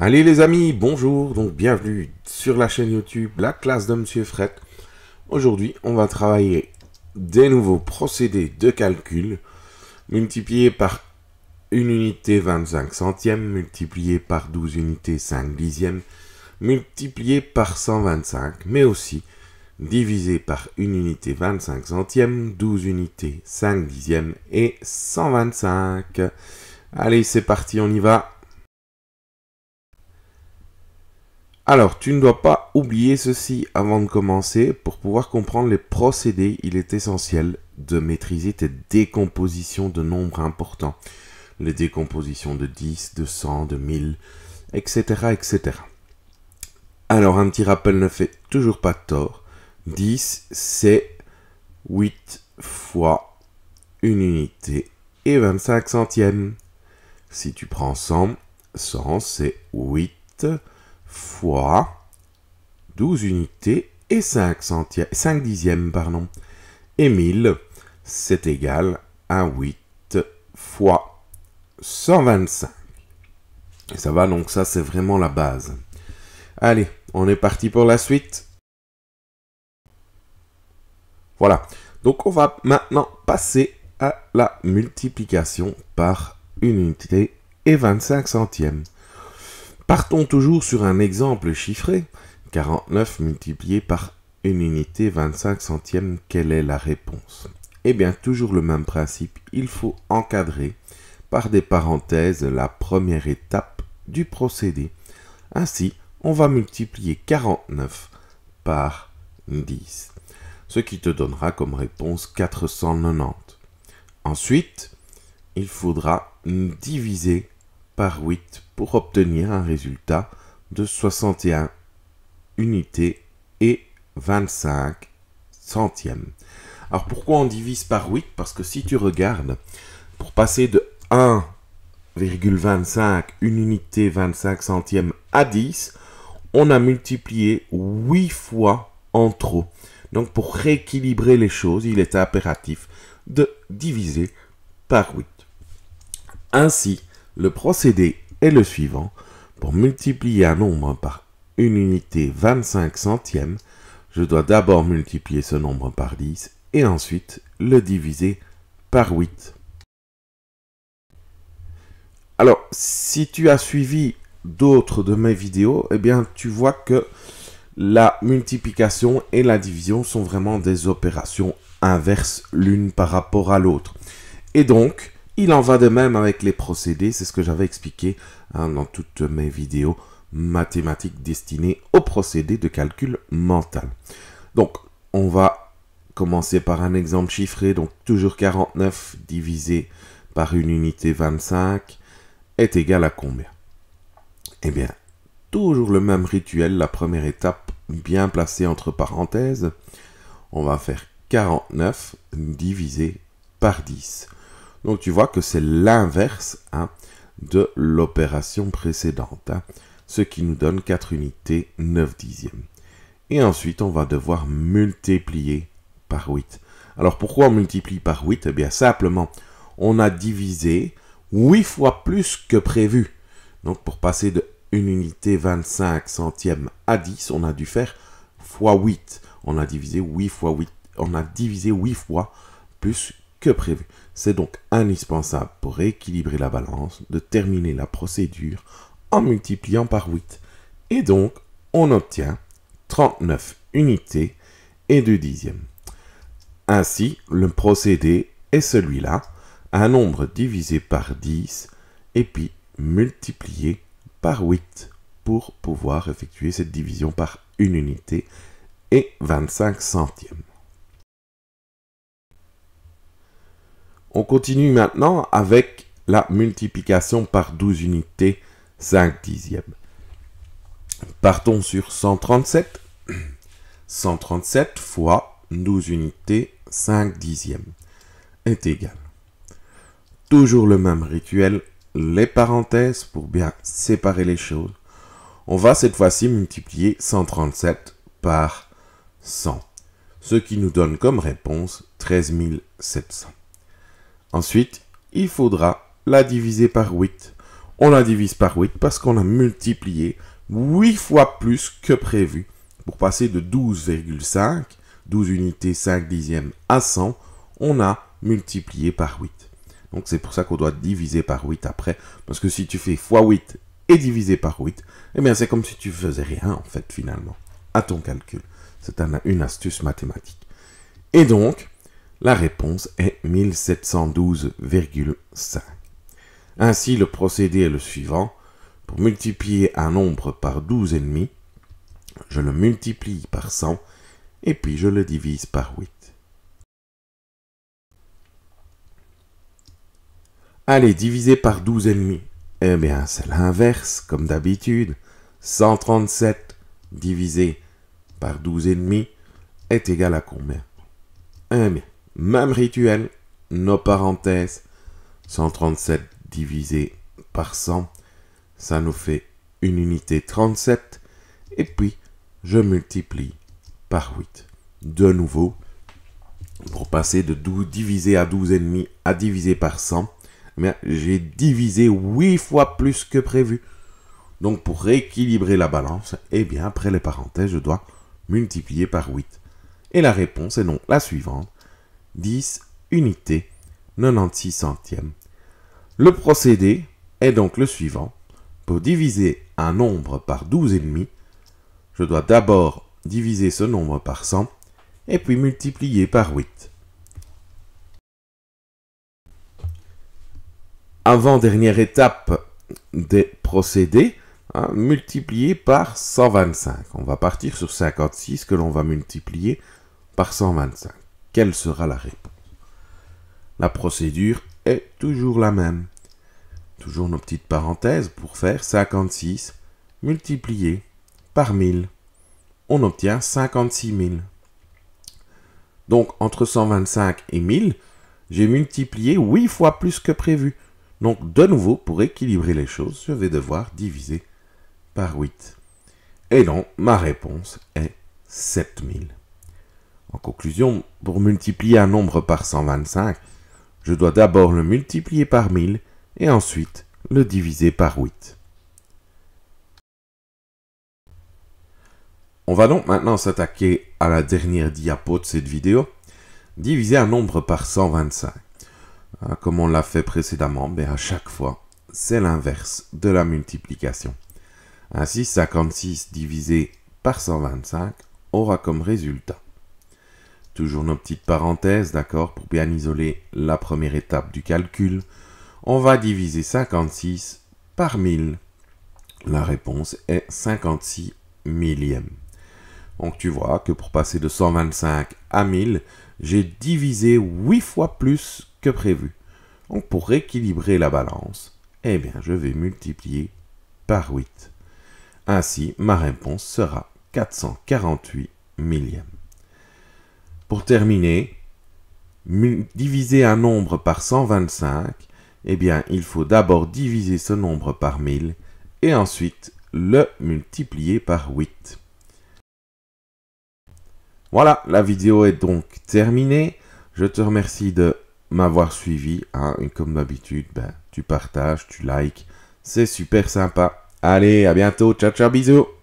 Allez les amis, bonjour, donc bienvenue sur la chaîne YouTube La classe de Monsieur Fred. Aujourd'hui, on va travailler des nouveaux procédés de calcul multipliés par une unité 25 centièmes, multiplié par 12 unités 5 dixièmes, multiplié par 125, mais aussi divisé par une unité 25 centièmes, 12 unités 5 dixièmes et 125. Allez, c'est parti, on y va. Alors, tu ne dois pas oublier ceci avant de commencer. Pour pouvoir comprendre les procédés, il est essentiel de maîtriser tes décompositions de nombres importants. Les décompositions de 10, de 100, de 1000, etc. etc. Alors, un petit rappel ne fait toujours pas tort. 10, c'est 8 fois une unité et 25 centièmes. Si tu prends 100, 100 c'est 8 fois 12 unités et 5, centièmes, 5 dixièmes. Pardon. Et 1000, c'est égal à 8 fois 125. Et ça va, donc ça c'est vraiment la base. Allez, on est parti pour la suite. Voilà, donc on va maintenant passer à la multiplication par une unité et 25 centièmes. Partons toujours sur un exemple chiffré. 49 multiplié par une unité 25 centièmes, quelle est la réponse Eh bien, toujours le même principe, il faut encadrer par des parenthèses la première étape du procédé. Ainsi, on va multiplier 49 par 10, ce qui te donnera comme réponse 490. Ensuite, il faudra diviser par 8 pour obtenir un résultat de 61 unités et 25 centièmes. Alors pourquoi on divise par 8 Parce que si tu regardes, pour passer de 1,25, une unité 25 centièmes à 10, on a multiplié 8 fois en trop. Donc pour rééquilibrer les choses, il est impératif de diviser par 8. Ainsi, le procédé est le suivant. Pour multiplier un nombre par une unité 25 centièmes, je dois d'abord multiplier ce nombre par 10 et ensuite le diviser par 8. Alors, si tu as suivi d'autres de mes vidéos, eh bien, tu vois que la multiplication et la division sont vraiment des opérations inverses l'une par rapport à l'autre. Et donc, il en va de même avec les procédés, c'est ce que j'avais expliqué hein, dans toutes mes vidéos mathématiques destinées aux procédés de calcul mental. Donc, on va commencer par un exemple chiffré, donc toujours 49 divisé par une unité 25 est égal à combien Eh bien, toujours le même rituel, la première étape bien placée entre parenthèses, on va faire 49 divisé par 10. Donc tu vois que c'est l'inverse hein, de l'opération précédente, hein, ce qui nous donne 4 unités 9 dixièmes. Et ensuite, on va devoir multiplier par 8. Alors pourquoi on multiplie par 8 Eh bien simplement, on a divisé 8 fois plus que prévu. Donc pour passer de 1 unité 25 centièmes à 10, on a dû faire x 8. On a divisé 8 fois 8. On a divisé 8 fois plus que prévu. C'est donc indispensable pour rééquilibrer la balance de terminer la procédure en multipliant par 8. Et donc, on obtient 39 unités et 2 dixièmes. Ainsi, le procédé est celui-là, un nombre divisé par 10 et puis multiplié par 8 pour pouvoir effectuer cette division par une unité et 25 centièmes. On continue maintenant avec la multiplication par 12 unités 5 dixièmes. Partons sur 137. 137 fois 12 unités 5 dixièmes est égal. Toujours le même rituel, les parenthèses pour bien séparer les choses. On va cette fois-ci multiplier 137 par 100, ce qui nous donne comme réponse 13700. Ensuite, il faudra la diviser par 8. On la divise par 8 parce qu'on a multiplié 8 fois plus que prévu pour passer de 12,5, 12 unités 5 dixièmes à 100, on a multiplié par 8. Donc c'est pour ça qu'on doit diviser par 8 après, parce que si tu fais x 8 et diviser par 8, eh bien c'est comme si tu faisais rien en fait finalement à ton calcul. C'est une astuce mathématique. Et donc, la réponse est 1712,5. Ainsi, le procédé est le suivant. Pour multiplier un nombre par 12 et je le multiplie par 100 et puis je le divise par 8. Allez, diviser par 12 et Eh bien, c'est l'inverse, comme d'habitude. 137 divisé par 12 et est égal à combien Eh bien, même rituel, nos parenthèses, 137 divisé par 100, ça nous fait une unité 37, et puis je multiplie par 8. De nouveau, pour passer de 12 divisé à 12,5 à divisé par 100, j'ai divisé 8 fois plus que prévu. Donc pour rééquilibrer la balance, eh bien après les parenthèses, je dois multiplier par 8. Et la réponse est donc la suivante. 10 unités 96 centièmes. Le procédé est donc le suivant. Pour diviser un nombre par 12,5, je dois d'abord diviser ce nombre par 100 et puis multiplier par 8. Avant-dernière étape des procédés, hein, multiplier par 125. On va partir sur 56 que l'on va multiplier par 125. Quelle sera la réponse La procédure est toujours la même. Toujours nos petites parenthèses pour faire 56 multiplié par 1000. On obtient 56 000. Donc entre 125 et 1000, j'ai multiplié 8 fois plus que prévu. Donc de nouveau, pour équilibrer les choses, je vais devoir diviser par 8. Et donc, ma réponse est 7000. En conclusion, pour multiplier un nombre par 125, je dois d'abord le multiplier par 1000 et ensuite le diviser par 8. On va donc maintenant s'attaquer à la dernière diapo de cette vidéo, diviser un nombre par 125. Euh, comme on l'a fait précédemment, mais à chaque fois, c'est l'inverse de la multiplication. Ainsi, 56 divisé par 125 aura comme résultat Toujours nos petites parenthèses, d'accord, pour bien isoler la première étape du calcul. On va diviser 56 par 1000. La réponse est 56 millièmes. Donc tu vois que pour passer de 125 à 1000, j'ai divisé 8 fois plus que prévu. Donc pour rééquilibrer la balance, eh bien je vais multiplier par 8. Ainsi, ma réponse sera 448 millièmes. Pour terminer, diviser un nombre par 125, eh bien, il faut d'abord diviser ce nombre par 1000 et ensuite le multiplier par 8. Voilà, la vidéo est donc terminée. Je te remercie de m'avoir suivi. Hein, comme d'habitude, ben, tu partages, tu likes. C'est super sympa. Allez, à bientôt. Ciao, ciao, bisous.